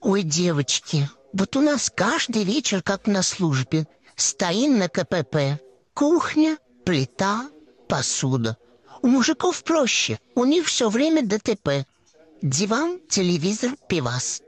Ой, девочки, вот у нас каждый вечер, как на службе, стоим на КПП. Кухня, плита, посуда. У мужиков проще, у них все время ДТП. Диван, телевизор, пивас.